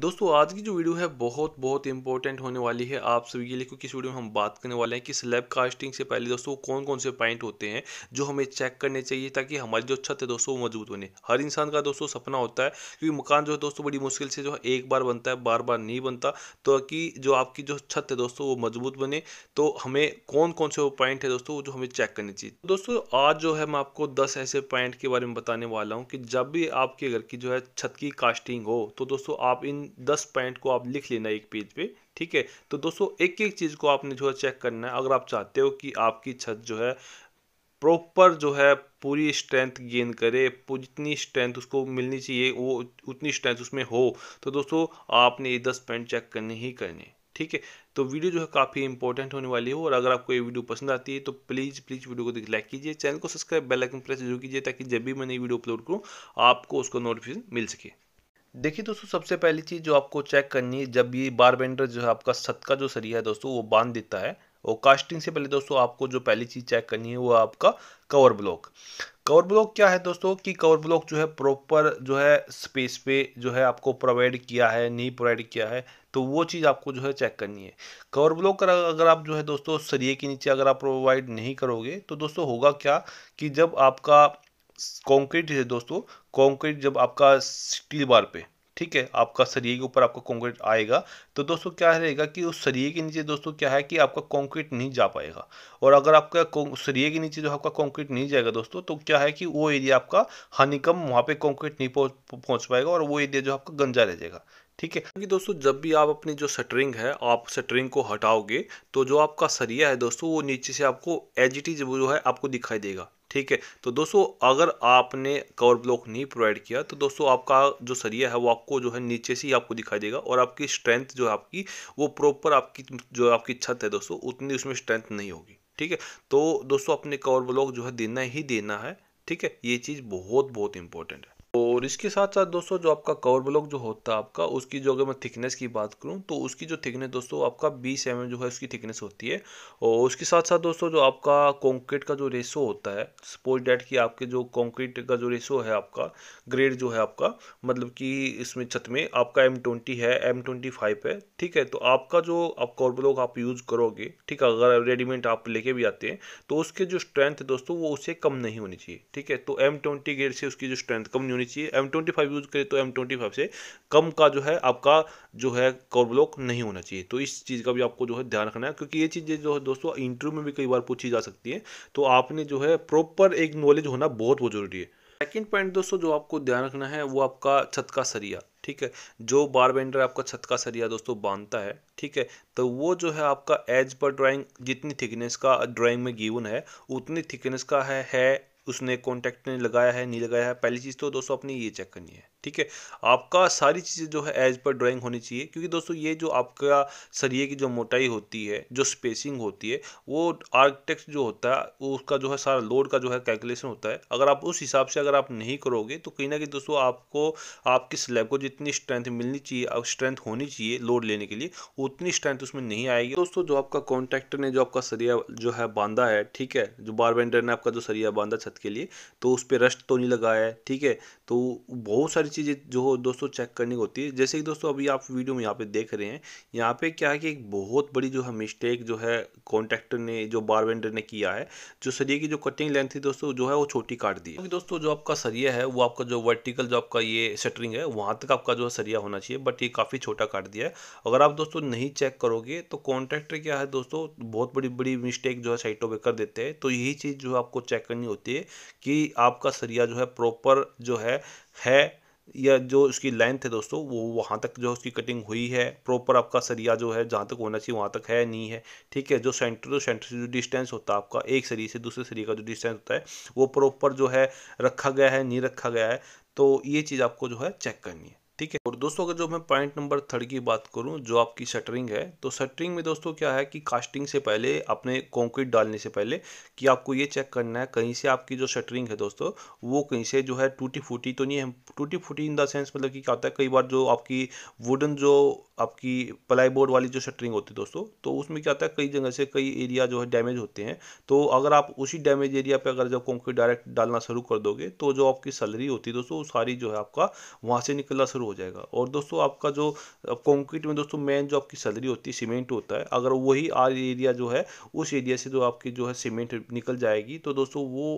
दोस्तों आज की जो वीडियो है बहुत बहुत इंपॉर्टेंट होने वाली है आप सभी के लिए क्योंकि इस वीडियो में हम बात करने वाले हैं कि स्लैब कास्टिंग से पहले दोस्तों कौन कौन से पॉइंट होते हैं जो हमें चेक करने चाहिए ताकि हमारी जो छत है दोस्तों वो मजबूत बने हर इंसान का दोस्तों सपना होता है क्योंकि मकान जो है दोस्तों बड़ी मुश्किल से जो है एक बार बनता है बार बार नहीं बनता तो कि जो आपकी जो छत है दोस्तों वो मजबूत बने तो हमें कौन कौन से वो पॉइंट है दोस्तों जो हमें चेक करने चाहिए तो दोस्तों आज जो है मैं आपको दस ऐसे पॉइंट के बारे में बताने वाला हूँ कि जब भी आपके घर की जो है छत की कास्टिंग हो तो दोस्तों आप इन दस पॉइंट को आप लिख लेना एक पेज पे ठीक है तो दोस्तों एक एक चीज़ को आपने जो है चेक करना है अगर आप चाहते हो कि आपकी छत जो है प्रॉपर जो है पूरी स्ट्रेंथ गेन करे जितनी स्ट्रेंथ उसको मिलनी चाहिए वो उतनी स्ट्रेंथ उसमें हो तो दोस्तों आपने ये दस पॉइंट चेक करने ही करने ठीक है तो वीडियो जो है काफ़ी इंपॉर्टेंट होने वाली है हो और अगर आपको ये वीडियो पसंद आती है तो प्लीज़ प्लीज़ वीडियो को देख लाइक कीजिए चैनल को सब्सक्राइब बेल आइकन प्रेस जरूर कीजिए ताकि जब भी मैं नई वीडियो अपलोड करूँ आपको उसका नोटिफिकेशन मिल सके देखिए दोस्तों सबसे पहली चीज़ जो आपको चेक करनी है जब ये बार बेंडर जो है आपका सत का जो सरिया है दोस्तों वो बांध देता है और कास्टिंग से पहले दोस्तों आपको जो पहली चीज़ चेक करनी है वो आपका कवर ब्लॉक कवर ब्लॉक क्या है दोस्तों कि कवर ब्लॉक जो है प्रॉपर जो है स्पेस पे जो है आपको प्रोवाइड किया है नहीं प्रोवाइड किया है तो वो चीज़ आपको जो है चेक करनी है कवर ब्लॉक अगर आप जो है दोस्तों सरिये के नीचे अगर आप प्रोवाइड नहीं करोगे तो दोस्तों होगा क्या कि जब आपका कॉन्क्रीट है दोस्तों कॉन्क्रीट जब आपका स्टील बार पे ठीक है आपका सरिये के ऊपर आपका कंक्रीट आएगा तो दोस्तों क्या रहेगा कि उस सरिये के नीचे दोस्तों क्या है कि आपका कंक्रीट नहीं जा पाएगा और अगर आपका सरिये के नीचे जो आपका कंक्रीट नहीं जाएगा दोस्तों तो क्या है कि वो एरिया आपका हनीकम वहाँ पे कंक्रीट नहीं पहुँच पाएगा और वो एरिया जो आपका गंजा रह जाएगा ठीक है क्योंकि दोस्तों जब भी आप अपनी जो शटरिंग है आप शटरिंग को हटाओगे तो जो आपका सरिया है दोस्तों वो नीचे से आपको एजिटी जो है आपको दिखाई देगा ठीक है तो दोस्तों अगर आपने कवर ब्लॉक नहीं प्रोवाइड किया तो दोस्तों आपका जो सरिया है वो आपको जो है नीचे से ही आपको दिखाई देगा और आपकी स्ट्रेंथ जो है आपकी वो प्रॉपर आपकी जो आपकी छत है दोस्तों उतनी उसमें स्ट्रेंथ नहीं होगी ठीक है तो दोस्तों अपने कवर ब्लॉक जो है देना ही देना है ठीक है ये चीज़ बहुत बहुत इंपॉर्टेंट है और इसके साथ साथ दोस्तों जो आपका कवर ब्लॉक जो होता है आपका उसकी जो अगर मैं थिकनेस की बात करूं तो उसकी जो थिकनेस दोस्तों आपका बीस एम mm जो है उसकी थिकनेस होती है और उसके साथ साथ दोस्तों जो आपका कॉन्क्रीट का जो रेशो होता है सपोज डैट कि आपके जो कॉन्क्रीट का जो रेशो है आपका ग्रेड जो है आपका मतलब कि इसमें छत में आपका एम ट्वेंटी है एम ट्वेंटी फाइव है ठीक है तो आपका जो आप कवर ब्लॉक आप यूज़ करोगे ठीक है अगर रेडीमेड आप लेके भी आते हैं तो उसके जो स्ट्रेंथ दोस्तों वो उससे कम नहीं होनी चाहिए ठीक है तो एम ट्वेंटी ग्रेड से उसकी जो स्ट्रेंथ कम नहीं होनी होनी चाहिए एम ट्वेंटी फाइव यूज़ करें तो एम ट्वेंटी फाइव से कम का जो है आपका जो है कोर ब्लॉक नहीं होना चाहिए तो इस चीज़ का भी आपको जो है ध्यान रखना है क्योंकि ये चीज़ें जो है दोस्तों इंटरव्यू में भी कई बार पूछी जा सकती है तो आपने जो है प्रॉपर एक नॉलेज होना बहुत बहुत ज़रूरी है सेकेंड पॉइंट दोस्तों जो आपको ध्यान रखना है वो आपका छत का सरिया ठीक है जो बार बेंडर आपका छत का सरिया दोस्तों बांधता है ठीक है तो वो जो है आपका एज पर ड्राइंग जितनी थिकनेस का ड्राइंग में गिवन है उतनी थिकनेस का है है उसने कॉन्टैक्ट ने लगाया है नहीं लगाया है पहली चीज़ तो दोस्तों अपनी ये चेक करनी है ठीक है आपका सारी चीज़ें जो है एज पर ड्राइंग होनी चाहिए क्योंकि दोस्तों ये जो आपका सरिये की जो मोटाई होती है जो स्पेसिंग होती है वो आर्किटेक्ट जो होता है उसका जो है सारा लोड का जो है कैलकुलेशन होता है अगर आप उस हिसाब से अगर आप नहीं करोगे तो कहीं ना कहीं दोस्तों आपको आपकी स्लैब को जितनी स्ट्रेंथ मिलनी चाहिए स्ट्रेंथ होनी चाहिए लोड लेने के लिए उतनी स्ट्रेंथ उसमें नहीं आएगी दोस्तों जो आपका कॉन्ट्रैक्टर ने जो आपका सरिया जो है बांधा है ठीक है जो बार ने आपका जो सरिया बांधा छत के लिए तो उस पर रश्ट तो नहीं लगाया है ठीक है तो बहुत सारी चीज़ें जो दोस्तों चेक करनी होती है जैसे कि दोस्तों अभी आप वीडियो में यहाँ पे देख रहे हैं यहाँ पे क्या है कि एक बहुत बड़ी जो है मिस्टेक जो है कॉन्ट्रैक्टर ने जो बार वेंडर ने किया है जो सरिये की जो कटिंग लेंथ थी दोस्तों जो है वो छोटी काट दी क्योंकि दोस्तों जो आपका सरिया है वो आपका जो वर्टिकल जो आपका ये सेटरिंग है वहाँ तक आपका जो सरिया होना चाहिए बट ये काफ़ी छोटा काट दिया है अगर आप दोस्तों नहीं चेक करोगे तो कॉन्ट्रैक्टर क्या है दोस्तों बहुत बड़ी बड़ी मिस्टेक जो है साइटों पर कर देते हैं तो यही चीज़ जो आपको चेक करनी होती है कि आपका सरिया जो है प्रॉपर जो है है या जो उसकी लेंथ है दोस्तों वो वहाँ तक जो उसकी कटिंग हुई है प्रॉपर आपका सरिया जो है जहाँ तक होना चाहिए वहाँ तक है नहीं है ठीक है जो सेंटर टू सेंटर से जो डिस्टेंस होता है आपका एक सरी से दूसरे सरी का जो डिस्टेंस होता है वो प्रॉपर जो है रखा गया है नहीं रखा गया है तो ये चीज़ आपको जो है चेक करनी है ठीक है और दोस्तों अगर जो मैं पॉइंट नंबर थर्ड की बात करूं जो आपकी शटरिंग है तो शटरिंग में दोस्तों क्या है कि कास्टिंग से पहले अपने कॉन्क्रीट डालने से पहले कि आपको ये चेक करना है कहीं से आपकी जो शटरिंग है दोस्तों वो कहीं से जो है टूटी फूटी तो नहीं है टूटी फूटी इन द सेंस मतलब कि क्या होता है कई बार जो आपकी वुडन जो आपकी प्लाई बोर्ड वाली जो शटरिंग होती है दोस्तों तो उसमें क्या होता है कई जगह से कई एरिया जो है डैमेज होते हैं तो अगर आप उसी डैमेज एरिया पर अगर जब कॉन्क्रीट डायरेक्ट डालना शुरू कर दोगे तो जो आपकी सैलरी होती है दोस्तों वो सारी जो है आपका वहाँ से निकलना शुरू शुरू हो जाएगा और दोस्तों आपका जो कंक्रीट में दोस्तों मेन जो आपकी सैलरी होती है सीमेंट होता है अगर वही आर एरिया जो है उस एरिया से जो आपकी जो है सीमेंट निकल जाएगी तो दोस्तों वो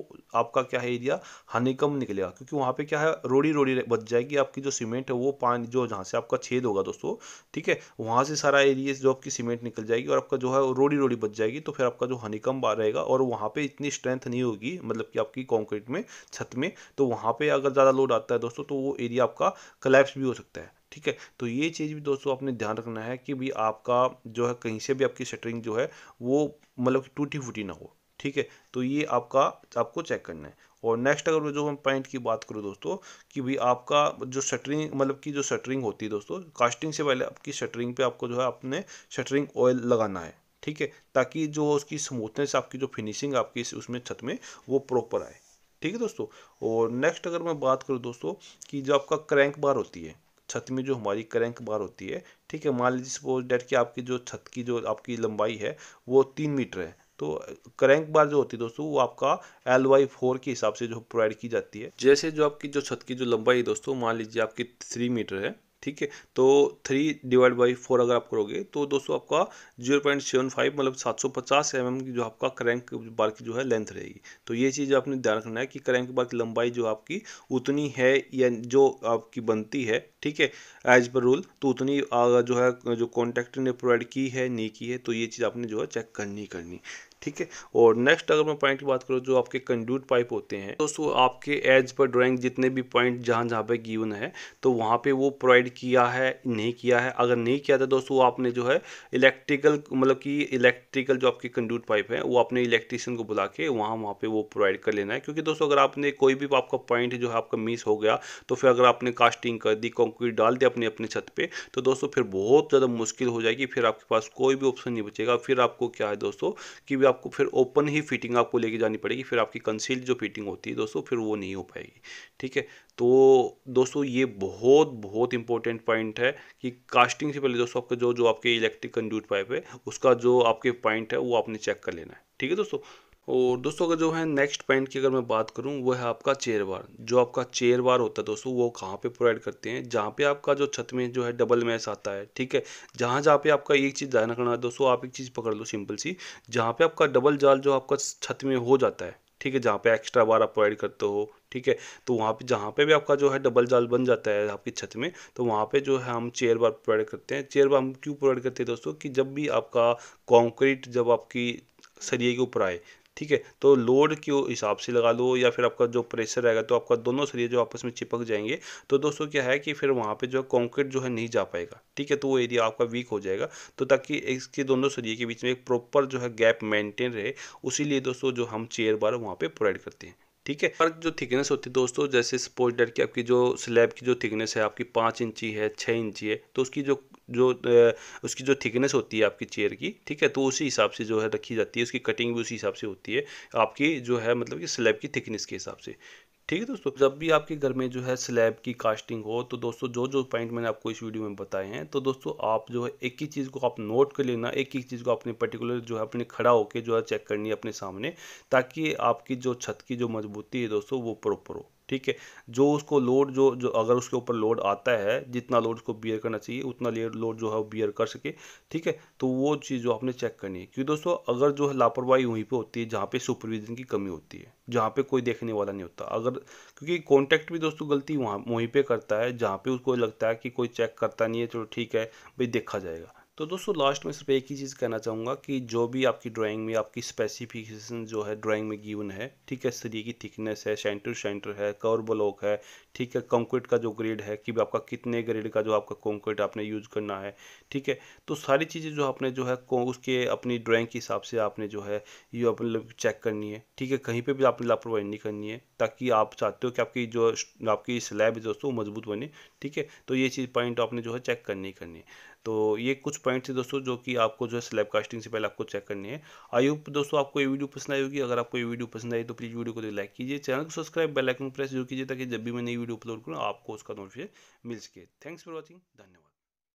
आपका क्या है एरिया हनीकम निकलेगा क्योंकि वहाँ पर क्या है रोड़ी रोड़ी बच जाएगी आपकी जो सीमेंट है वो पानी जो जहाँ से आपका छेद होगा दोस्तों ठीक है वहाँ से सारा एरिया जो आपकी सीमेंट निकल जाएगी और आपका जो है रोड़ी रोड़ी बच जाएगी तो फिर आपका जो हनीकम बार रहेगा और वहाँ पर इतनी स्ट्रेंथ नहीं होगी मतलब कि आपकी कॉन्क्रीट में छत में तो वहाँ पर अगर ज़्यादा लोड आता है दोस्तों तो वो एरिया आपका कलेप्स भी हो सकता है ठीक है तो ये चीज़ भी दोस्तों आपने ध्यान रखना है कि भी आपका जो है कहीं से भी आपकी शटरिंग जो है वो मतलब कि टूटी फूटी ना हो ठीक है तो ये आपका आपको चेक करना है और नेक्स्ट अगर जो हम पॉइंट की बात करूँ दोस्तों कि भाई आपका जो शटरिंग मतलब कि जो शटरिंग होती है दोस्तों कास्टिंग से पहले आपकी शटरिंग पे आपको जो है आपने शटरिंग ऑयल लगाना है ठीक है ताकि जो उसकी स्मूथनेस आपकी जो फिनिशिंग आपकी उसमें छत में वो प्रॉपर आए ठीक है दोस्तों और नेक्स्ट अगर मैं बात करूँ दोस्तों कि जो आपका क्रैंक बार होती है छत में जो हमारी क्रैंक बार होती है ठीक है मान लीजिए सपोज डेट कि आपकी जो छत की जो आपकी लंबाई है वो तीन मीटर है तो क्रैंक बार जो होती है दोस्तों वो आपका एल वाई फोर के हिसाब से जो प्रोवाइड की जाती है जैसे जो आपकी जो छत की जो लंबाई है दोस्तों मान लीजिए आपकी थ्री मीटर है ठीक है तो थ्री डिवाइड बाई फोर अगर आप करोगे तो दोस्तों आपका जीरो पॉइंट सेवन फाइव मतलब सात सौ पचास एम एम की जो आपका क्रैंक बार की जो है लेंथ रहेगी तो ये चीज़ आपने ध्यान रखना है कि क्रैंक बार की लंबाई जो आपकी उतनी है या जो आपकी बनती है ठीक है एज पर रूल तो उतनी जो है जो कॉन्ट्रैक्टर ने प्रोवाइड की है नहीं की है तो ये चीज़ आपने जो है चेक करनी करनी ठीक है और नेक्स्ट अगर मैं पॉइंट की बात करूँ जो आपके कंड्यूट पाइप होते हैं दोस्तों आपके एज पर ड्राइंग जितने भी पॉइंट जहाँ जहाँ पे गिवन है तो वहाँ पे वो प्रोवाइड किया है नहीं किया है अगर नहीं किया था दोस्तों आपने जो है इलेक्ट्रिकल मतलब कि इलेक्ट्रिकल जो आपके कंड्यूट पाइप है वो अपने इलेक्ट्रीशियन को बुला के वहाँ वहाँ पर वो प्रोवाइड कर लेना है क्योंकि दोस्तों अगर आपने कोई भी आपका पॉइंट जो है आपका मिस हो गया तो फिर अगर आपने कास्टिंग कर दी कॉन्क्रीट डाल दिया अपने अपने छत पर तो दोस्तों फिर बहुत ज़्यादा मुश्किल हो जाएगी फिर आपके पास कोई भी ऑप्शन नहीं बचेगा फिर आपको क्या है दोस्तों कि भी आपको फिर ओपन ही फिटिंग आपको लेके जानी पड़ेगी फिर आपकी कंसील जो फिटिंग होती है दोस्तों फिर वो नहीं हो पाएगी ठीक है तो दोस्तों ये बहुत बहुत इंपॉर्टेंट पॉइंट है कि कास्टिंग से पहले दोस्तों आपका जो जो आपके इलेक्ट्रिक कंड्यूट पाइप है उसका जो आपके पॉइंट है वो आपने चेक कर लेना है ठीक है दोस्तों और दोस्तों अगर जो है नेक्स्ट पॉइंट की अगर मैं बात करूं वो है आपका चेयर बार जो आपका चेयर बार होता है दोस्तों वो कहाँ पे प्रोवाइड करते हैं जहाँ पे आपका जो छत में जो है डबल मैस आता है ठीक है जहाँ जहाँ पे आपका एक चीज़ ध्यान रखना है दोस्तों आप एक चीज़ पकड़ लो सिंपल सी जहाँ पे आपका डबल जाल जो आपका छत में हो जाता है ठीक है जहाँ पे एक्स्ट्रा बार आप प्रोवाइड करते हो ठीक है तो वहाँ पे जहाँ पे भी आपका जो है डबल जाल बन जाता है आपकी छत में तो वहाँ पे जो है हम चेयर बार प्रोवाइड करते हैं चेयर बार हम क्यों प्रोवाइड करते हैं दोस्तों कि जब भी आपका कॉन्क्रीट जब आपकी सरिए के ऊपर आए ठीक है तो लोड के हिसाब से लगा लो या फिर आपका जो प्रेशर रहेगा तो आपका दोनों सरिया जो आपस में चिपक जाएंगे तो दोस्तों क्या है कि फिर वहाँ पे जो कॉन्क्रीट जो है नहीं जा पाएगा ठीक है तो वो एरिया आपका वीक हो जाएगा तो ताकि इसके दोनों सरिये के बीच में एक प्रॉपर जो है गैप मेंटेन रहे उसी दोस्तों जो हम चेयर बार वहाँ पर प्रोवाइड करते हैं ठीक है पर जो थिकनेस होती है दोस्तों जैसे सपोज डेट की आपकी जो स्लैब की जो थिकनेस है आपकी पाँच इंची है छः इंची है तो उसकी जो जो उसकी जो थिकनेस होती है आपकी चेयर की ठीक है तो उसी हिसाब से जो है रखी जाती है उसकी कटिंग भी उसी हिसाब से होती है आपकी जो है मतलब कि स्लैब की थिकनेस के हिसाब से ठीक है दोस्तों जब भी आपके घर में जो है स्लैब की कास्टिंग हो तो दोस्तों जो जो पॉइंट मैंने आपको इस वीडियो में बताए हैं तो दोस्तों आप जो है एक ही चीज़ को आप नोट कर लेना एक ही चीज़ को अपने पर्टिकुलर जो है अपने खड़ा होकर जो है चेक करनी है अपने सामने ताकि आपकी जो छत की जो मजबूती है दोस्तों वो प्रॉपर हो ठीक है जो उसको लोड जो जो अगर उसके ऊपर लोड आता है जितना लोड उसको बियर करना चाहिए उतना लोड जो है वो बियर कर सके ठीक है तो वो चीज़ जो आपने चेक करनी है क्योंकि दोस्तों अगर जो है लापरवाही वहीं पे होती है जहाँ पे सुपरविजन की कमी होती है जहाँ पे कोई देखने वाला नहीं होता अगर क्योंकि कॉन्टैक्ट भी दोस्तों गलती वहाँ वहीं पर करता है जहाँ पर उसको लगता है कि कोई चेक करता नहीं है चलो ठीक है भाई देखा जाएगा तो दोस्तों लास्ट में सिर्फ एक ही चीज़ कहना चाहूँगा कि जो भी आपकी ड्राइंग में आपकी स्पेसिफिकेशन जो है ड्राइंग में गिवन है ठीक है सरी की थिकनेस है सेंटर सेंटर है कवर ब्लॉक है ठीक है कंक्रीट का जो ग्रेड है कि आपका कितने ग्रेड का जो आपका कंक्रीट आपने यूज़ करना है ठीक है तो सारी चीज़ें जो आपने जो है उसके अपनी ड्राॅइंग के हिसाब से आपने जो है ये मतलब चेक करनी है ठीक है कहीं पर भी आपने लापरवाही नहीं करनी है ताकि आप चाहते हो कि आपकी जो आपकी स्लैब दोस्तों मजबूत बने ठीक है तो ये चीज़ पॉइंट आपने जो है चेक करनी करनी है तो ये कुछ पॉइंट थे दोस्तों जो कि आपको जो है स्लैब कास्टिंग से पहले आपको चेक करनी है आई होप दोस्तों आपको ये वीडियो पसंद आई होगी अगर आपको ये वीडियो पसंद आई तो प्लीज़ वीडियो को लाइक कीजिए चैनल को सब्सक्राइब बेल आइकन प्रेस जरूर कीजिए ताकि जब भी मैं नई वीडियो अपलोड करूँ आपको उसका नोटिफिकेशन मिल सके थैंक्स फॉर वॉचिंग धन्यवाद